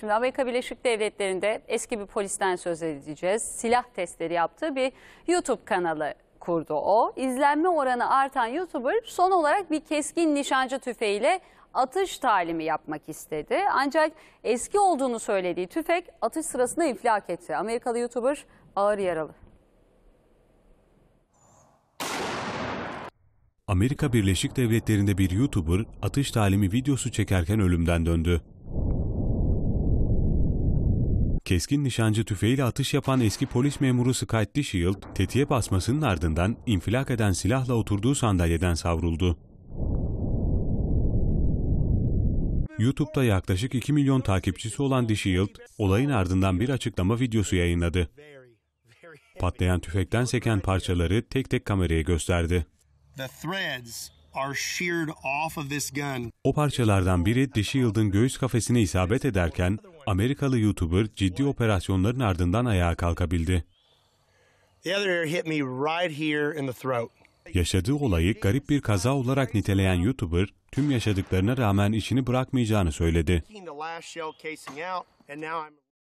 Şimdi Amerika Birleşik Devletleri'nde eski bir polisten söz edeceğiz. Silah testleri yaptığı bir YouTube kanalı kurdu o. İzlenme oranı artan YouTuber son olarak bir keskin nişancı tüfeğiyle atış talimi yapmak istedi. Ancak eski olduğunu söylediği tüfek atış sırasında infilak etti. Amerikalı YouTuber ağır yaralı. Amerika Birleşik Devletleri'nde bir YouTuber atış talimi videosu çekerken ölümden döndü keskin nişancı tüfeğiyle atış yapan eski polis memuru Scott Shield, tetiğe basmasının ardından infilak eden silahla oturduğu sandalyeden savruldu. YouTube'da yaklaşık 2 milyon takipçisi olan The olayın ardından bir açıklama videosu yayınladı. Patlayan tüfekten seken parçaları tek tek kameraya gösterdi. O parçalardan biri The göğüs kafesine isabet ederken Amerikalı YouTuber ciddi operasyonların ardından ayağa kalkabildi. Yaşadığı olayı garip bir kaza olarak niteleyen YouTuber, tüm yaşadıklarına rağmen işini bırakmayacağını söyledi.